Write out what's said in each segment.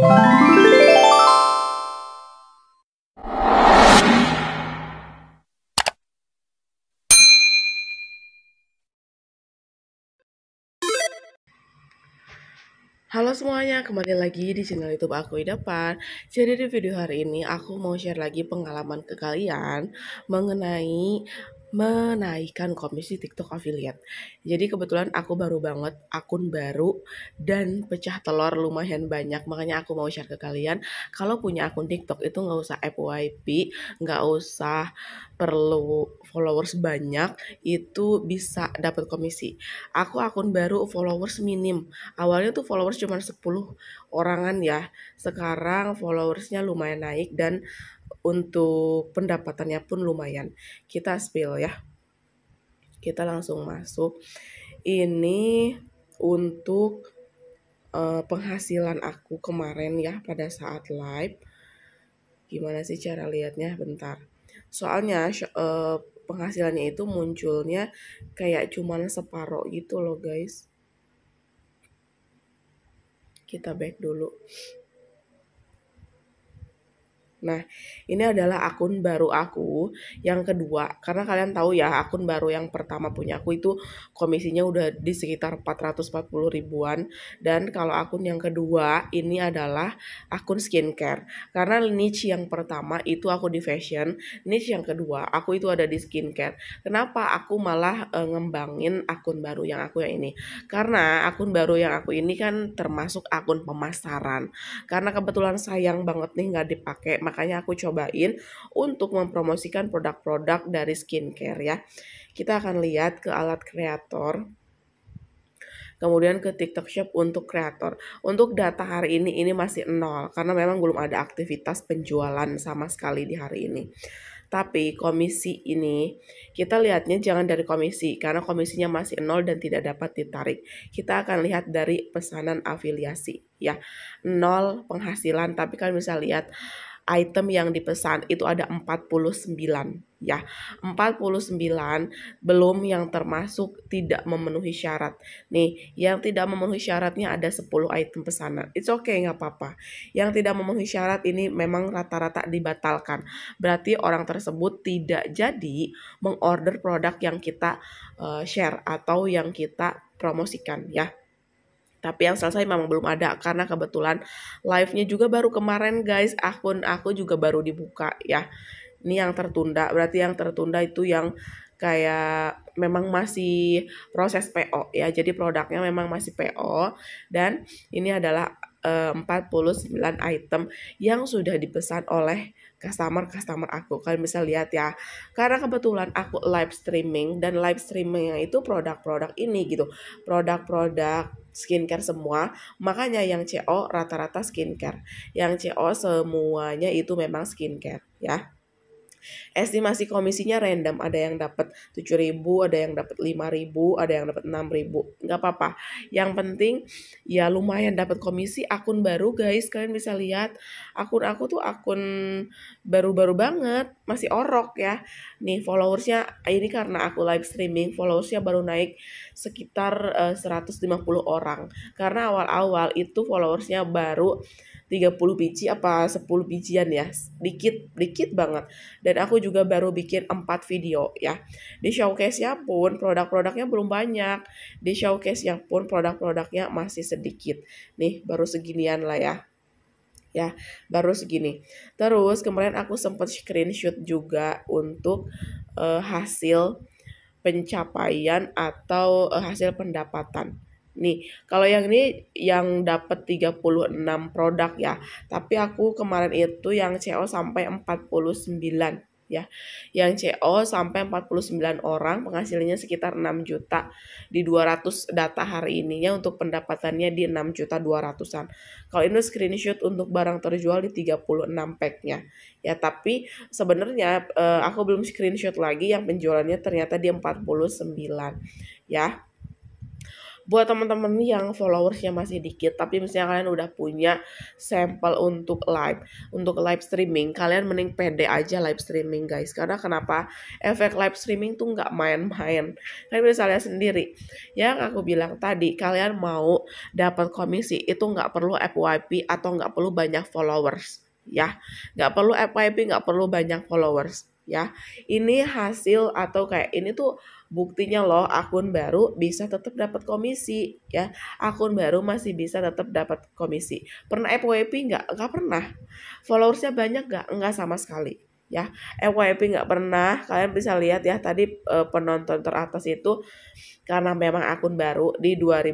Halo semuanya, kembali lagi di channel YouTube aku depan Jadi di video hari ini aku mau share lagi pengalaman ke kalian mengenai menaikkan komisi TikTok affiliate. Jadi kebetulan aku baru banget akun baru dan pecah telur lumayan banyak. Makanya aku mau share ke kalian. Kalau punya akun TikTok itu nggak usah FYP, nggak usah perlu followers banyak, itu bisa dapat komisi. Aku akun baru followers minim. Awalnya tuh followers cuma 10 orangan ya. Sekarang followersnya lumayan naik dan untuk pendapatannya pun lumayan. Kita spill ya. Kita langsung masuk. Ini untuk uh, penghasilan aku kemarin ya pada saat live. Gimana sih cara lihatnya? Bentar. Soalnya uh, penghasilannya itu munculnya kayak cuman separoh gitu loh guys. Kita back dulu. Nah, ini adalah akun baru aku yang kedua. Karena kalian tahu ya, akun baru yang pertama punya aku itu komisinya udah di sekitar 440 ribuan. Dan kalau akun yang kedua, ini adalah akun skincare. Karena niche yang pertama itu aku di fashion, niche yang kedua aku itu ada di skincare. Kenapa aku malah e, ngembangin akun baru yang aku yang ini? Karena akun baru yang aku ini kan termasuk akun pemasaran. Karena kebetulan sayang banget nih nggak dipakai makanya aku cobain untuk mempromosikan produk-produk dari skincare ya. Kita akan lihat ke alat kreator kemudian ke TikTok Shop untuk kreator. Untuk data hari ini ini masih nol karena memang belum ada aktivitas penjualan sama sekali di hari ini. Tapi komisi ini kita lihatnya jangan dari komisi karena komisinya masih nol dan tidak dapat ditarik. Kita akan lihat dari pesanan afiliasi ya. Nol penghasilan tapi kalian bisa lihat item yang dipesan itu ada 49 ya. 49 belum yang termasuk tidak memenuhi syarat. Nih, yang tidak memenuhi syaratnya ada 10 item pesanan. It's okay, nggak apa-apa. Yang tidak memenuhi syarat ini memang rata-rata dibatalkan. Berarti orang tersebut tidak jadi mengorder produk yang kita uh, share atau yang kita promosikan ya tapi yang selesai memang belum ada karena kebetulan live-nya juga baru kemarin guys akun aku juga baru dibuka ya ini yang tertunda berarti yang tertunda itu yang kayak memang masih proses PO ya jadi produknya memang masih PO dan ini adalah 49 eh, item yang sudah dipesan oleh customer-customer aku. Kalian bisa lihat ya. Karena kebetulan aku live streaming dan live streamingnya itu produk-produk ini gitu. Produk-produk skincare semua. Makanya yang CO rata-rata skincare. Yang CO semuanya itu memang skincare ya. Estimasi komisinya random, ada yang dapat 7.000, ada yang dapat 5.000, ada yang dapat 6.000. Nggak apa-apa. Yang penting ya lumayan dapat komisi akun baru guys. Kalian bisa lihat akun aku tuh akun baru-baru banget, masih orok ya. Nih followersnya ini karena aku live streaming, followersnya baru naik sekitar eh, uh, 150 orang. Karena awal-awal itu followersnya baru 30 biji apa 10 bijian ya dikit dikit banget dan aku juga baru bikin 4 video ya di showcase-nya pun produk-produknya belum banyak di showcase-nya pun produk-produknya masih sedikit nih baru seginian lah ya ya baru segini terus kemarin aku sempat screenshot juga untuk uh, hasil pencapaian atau uh, hasil pendapatan Nih, kalau yang ini yang dapat 36 produk ya. Tapi aku kemarin itu yang CO sampai 49 ya. Yang CO sampai 49 orang, penghasilannya sekitar 6 juta di 200 data hari ini ya untuk pendapatannya di 6 juta 200-an. Kalau ini screenshot untuk barang terjual di 36 pack-nya. Ya, tapi sebenarnya eh, aku belum screenshot lagi yang penjualannya ternyata di 49 ya buat teman-teman yang followersnya masih dikit tapi misalnya kalian udah punya sampel untuk live untuk live streaming kalian mending pede aja live streaming guys karena kenapa efek live streaming tuh nggak main-main kalian bisa lihat sendiri yang aku bilang tadi kalian mau dapat komisi itu nggak perlu FYP atau nggak perlu banyak followers ya nggak perlu FYP nggak perlu banyak followers ya ini hasil atau kayak ini tuh Buktinya loh akun baru bisa tetap dapat komisi ya. Akun baru masih bisa tetap dapat komisi. Pernah FYP nggak? Nggak pernah. Followersnya banyak nggak? Nggak sama sekali ya FYP nggak pernah kalian bisa lihat ya tadi e, penonton teratas itu karena memang akun baru di 2300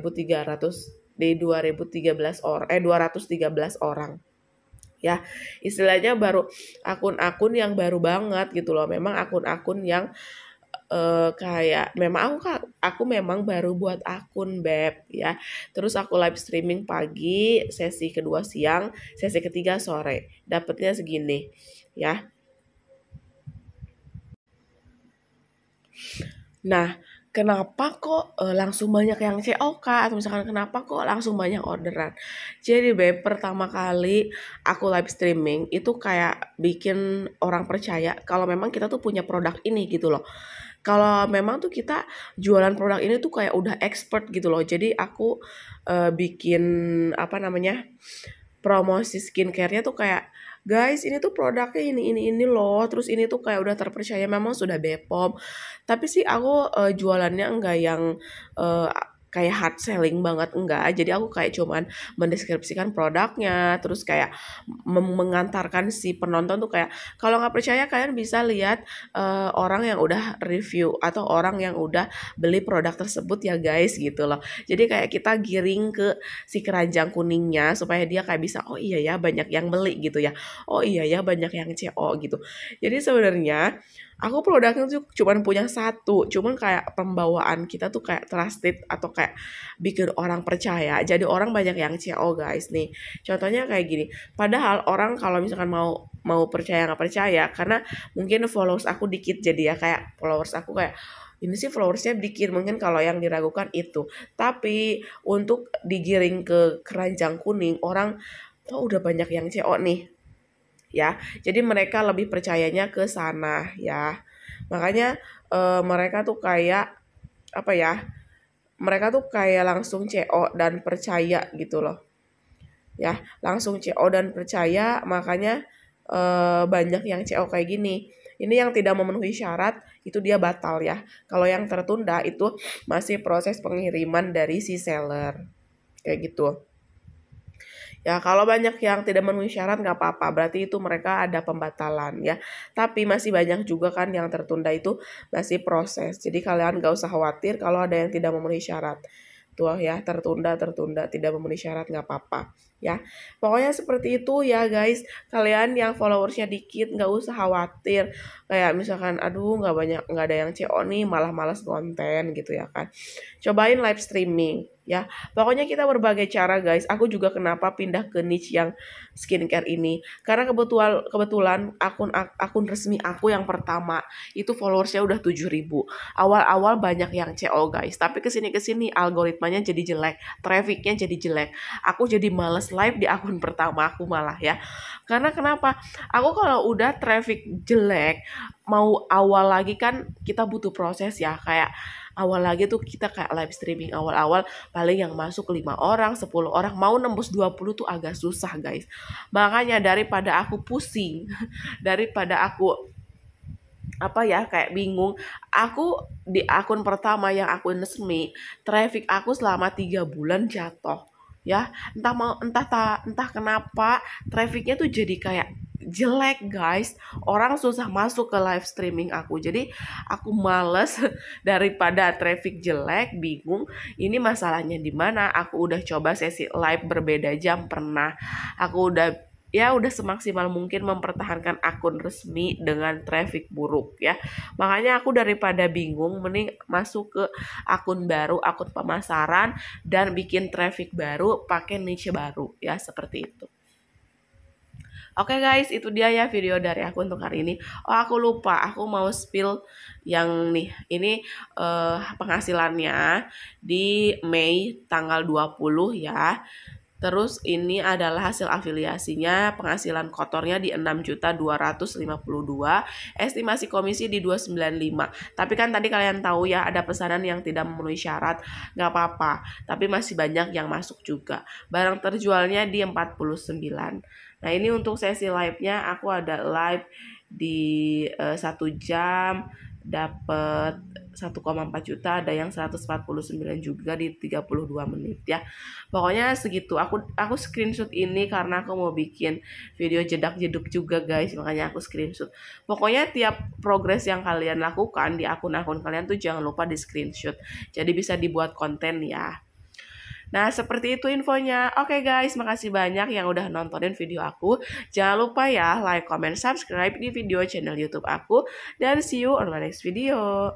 di 2013 orang eh 213 orang ya istilahnya baru akun-akun yang baru banget gitu loh memang akun-akun yang uh, kayak memang aku aku memang baru buat akun beb ya terus aku live streaming pagi sesi kedua siang sesi ketiga sore dapatnya segini ya nah kenapa kok uh, langsung banyak yang COK atau misalkan kenapa kok langsung banyak orderan. Jadi Beb, pertama kali aku live streaming itu kayak bikin orang percaya kalau memang kita tuh punya produk ini gitu loh kalau memang tuh kita jualan produk ini tuh kayak udah expert gitu loh jadi aku uh, bikin apa namanya promosi skincarenya tuh kayak guys ini tuh produknya ini ini ini loh terus ini tuh kayak udah terpercaya memang sudah Bepom tapi sih aku uh, jualannya enggak yang uh, kayak hard selling banget enggak jadi aku kayak cuman mendeskripsikan produknya terus kayak mengantarkan si penonton tuh kayak kalau nggak percaya kalian bisa lihat uh, orang yang udah review atau orang yang udah beli produk tersebut ya guys gitu loh jadi kayak kita giring ke si keranjang kuningnya supaya dia kayak bisa oh iya ya banyak yang beli gitu ya oh iya ya banyak yang CO gitu jadi sebenarnya aku produknya tuh cuman punya satu cuman kayak pembawaan kita tuh kayak trusted atau kayak bikin orang percaya jadi orang banyak yang CO oh, guys nih contohnya kayak gini padahal orang kalau misalkan mau mau percaya nggak percaya karena mungkin followers aku dikit jadi ya kayak followers aku kayak ini sih followersnya dikit mungkin kalau yang diragukan itu tapi untuk digiring ke keranjang kuning orang oh udah banyak yang CO oh, nih ya. Jadi mereka lebih percayanya ke sana ya. Makanya uh, mereka tuh kayak apa ya? Mereka tuh kayak langsung CO dan percaya gitu loh. Ya, langsung CO dan percaya makanya uh, banyak yang CO kayak gini. Ini yang tidak memenuhi syarat itu dia batal ya. Kalau yang tertunda itu masih proses pengiriman dari si seller. Kayak gitu. Ya, kalau banyak yang tidak memenuhi syarat nggak apa-apa, berarti itu mereka ada pembatalan ya. Tapi masih banyak juga kan yang tertunda itu masih proses. Jadi kalian nggak usah khawatir kalau ada yang tidak memenuhi syarat tuh ya tertunda tertunda tidak memenuhi syarat nggak apa-apa ya pokoknya seperti itu ya guys kalian yang followersnya dikit nggak usah khawatir kayak misalkan aduh nggak banyak nggak ada yang CO nih malah malas konten gitu ya kan cobain live streaming ya. Pokoknya kita berbagai cara guys. Aku juga kenapa pindah ke niche yang skincare ini karena kebetulan kebetulan akun akun resmi aku yang pertama itu followersnya udah 7000. Awal-awal banyak yang CO guys, tapi kesini kesini algoritmanya jadi jelek, trafficnya jadi jelek. Aku jadi males live di akun pertama aku malah ya. Karena kenapa? Aku kalau udah traffic jelek mau awal lagi kan kita butuh proses ya kayak awal lagi tuh kita kayak live streaming awal-awal paling yang masuk 5 orang, 10 orang, mau nembus 20 tuh agak susah guys. Makanya daripada aku pusing, daripada aku apa ya kayak bingung aku di akun pertama yang aku resmi traffic aku selama tiga bulan jatuh ya entah mau entah entah kenapa trafficnya tuh jadi kayak jelek guys orang susah masuk ke live streaming aku jadi aku males daripada traffic jelek bingung ini masalahnya di mana aku udah coba sesi live berbeda jam pernah aku udah ya udah semaksimal mungkin mempertahankan akun resmi dengan traffic buruk ya. Makanya aku daripada bingung mending masuk ke akun baru, akun pemasaran dan bikin traffic baru pakai niche baru ya seperti itu. Oke okay guys, itu dia ya video dari aku untuk hari ini. Oh, aku lupa, aku mau spill yang nih. Ini uh, penghasilannya di Mei tanggal 20 ya. Terus ini adalah hasil afiliasinya, penghasilan kotornya di 6.252, estimasi komisi di 295. Tapi kan tadi kalian tahu ya ada pesanan yang tidak memenuhi syarat, nggak apa-apa. Tapi masih banyak yang masuk juga. Barang terjualnya di 49. Nah ini untuk sesi live-nya aku ada live di eh, satu uh, jam dapat 1,4 juta, ada yang 149 juga di 32 menit ya. Pokoknya segitu. Aku aku screenshot ini karena aku mau bikin video jedak-jeduk juga guys, makanya aku screenshot. Pokoknya tiap progres yang kalian lakukan di akun-akun kalian tuh jangan lupa di screenshot. Jadi bisa dibuat konten ya. Nah, seperti itu infonya. Oke okay guys, makasih banyak yang udah nontonin video aku. Jangan lupa ya like, comment, subscribe di video channel YouTube aku. Dan see you on my next video.